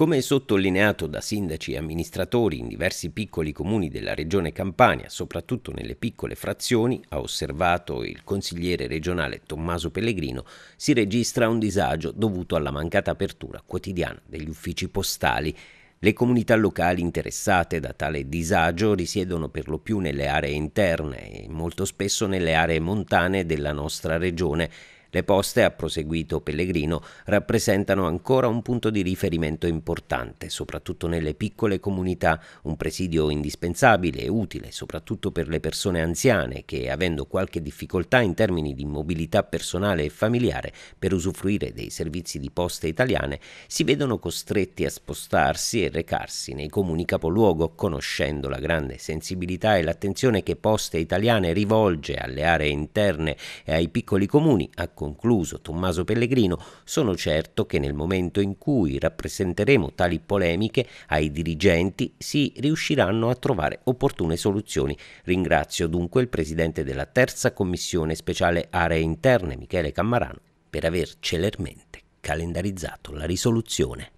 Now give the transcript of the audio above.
Come sottolineato da sindaci e amministratori in diversi piccoli comuni della regione Campania, soprattutto nelle piccole frazioni, ha osservato il consigliere regionale Tommaso Pellegrino, si registra un disagio dovuto alla mancata apertura quotidiana degli uffici postali. Le comunità locali interessate da tale disagio risiedono per lo più nelle aree interne e molto spesso nelle aree montane della nostra regione le poste, ha proseguito Pellegrino, rappresentano ancora un punto di riferimento importante, soprattutto nelle piccole comunità, un presidio indispensabile e utile, soprattutto per le persone anziane che, avendo qualche difficoltà in termini di mobilità personale e familiare per usufruire dei servizi di poste italiane, si vedono costretti a spostarsi e recarsi nei comuni capoluogo, conoscendo la grande sensibilità e l'attenzione che Poste Italiane rivolge alle aree interne e ai piccoli comuni, a concluso Tommaso Pellegrino, sono certo che nel momento in cui rappresenteremo tali polemiche ai dirigenti si riusciranno a trovare opportune soluzioni. Ringrazio dunque il presidente della terza commissione speciale aree interne, Michele Cammarano, per aver celermente calendarizzato la risoluzione.